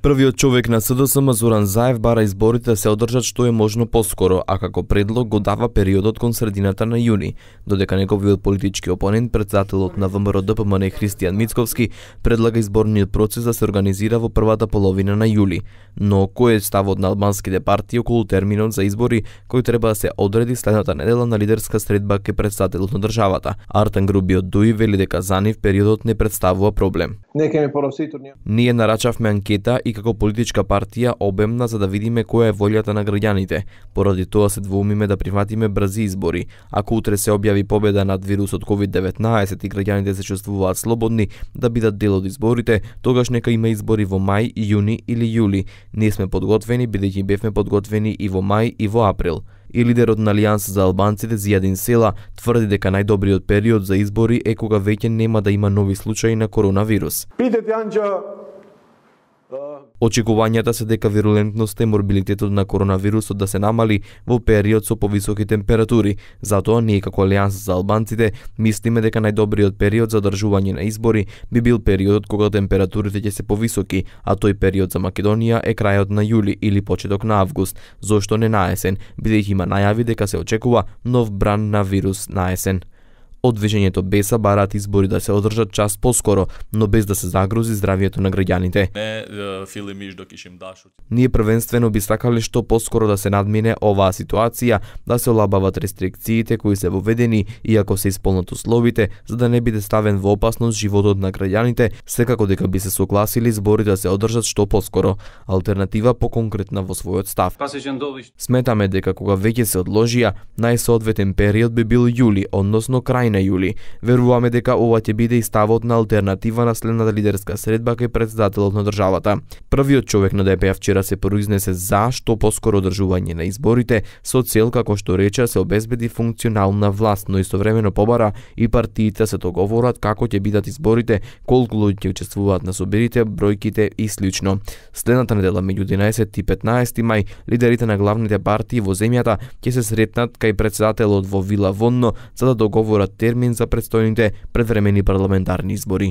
Првиот човек на СДСМ Зоран Заев бара изборите да се одржат што е можно поскоро, а како предлог го дава периодот кон средината на јуни, додека неговиот политички опонент, председателот на ВМРО ДПМН Христијан Мицковски, предлага изборниот процес да се организира во првата половина на јули. Но кој е ставот на албанските партии околу терминот за избори кој треба да се одреди следната недела на лидерска средба кај председателот на државата? Артан Грубиот Дуи вели дека за нив периодот не представува проблем. Нека ми пороси турнија. Ние нарачавме анкета и како политичка партија обемна за да видиме која е волјата на граѓаните. Поради тоа се двоумиме да приматиме брзи избори. Ако утре се објави победа над вирусот COVID-19 и граѓаните се чувствуваат слободни да бидат дел од изборите, тогаш нека има избори во мај, јуни или јули. Ние сме подготвени бидејќи бевме подготвени и во мај и во април и лидерот на Алијанс за албанците Зијадин Села тврди дека најдобриот период за избори е кога веќе нема да има нови случаи на коронавирус. Питете Јанџа Очекувањата се дека вирулентноста и морбилитетот на коронавирусот да се намали во период со повисоки температури. Затоа ние како Алијанс за албанците мислиме дека најдобриот период за одржување на избори би бил периодот кога температурите ќе се повисоки, а тој период за Македонија е крајот на јули или почеток на август, зошто не на есен, бидејќи има најави дека се очекува нов бран на вирус на есен. Од движењето беса бараат избори да се одржат час поскоро, но без да се загрози здравието на граѓаните. Ние првенствено би сакале што поскоро да се надмине оваа ситуација, да се олабават рестрикциите кои се воведени, иако се исполнат условите, за да не биде ставен во опасност животот на граѓаните, секако дека би се согласили избори да се одржат што поскоро. Алтернатива по конкретна во својот став. Сметаме дека кога веќе се одложија, најсоодветен период би бил јули, односно крај на јули. Веруваме дека ова ќе биде и ставот на алтернатива на следната лидерска средба кај председателот на државата. Првиот човек на ДПФ вчера се произнесе за што поскоро одржување на изборите со цел како што рече се обезбеди функционална власт, но истовремено побара и партиите се договорат како ќе бидат изборите, колку луѓе ќе учествуваат на собирите, бројките и слично. Следната недела меѓу 11 и 15 мај лидерите на главните партии во земјата ќе се сретнат кај председателот во Вила Вонно за да договорат термин за предстојните предвремени парламентарни избори.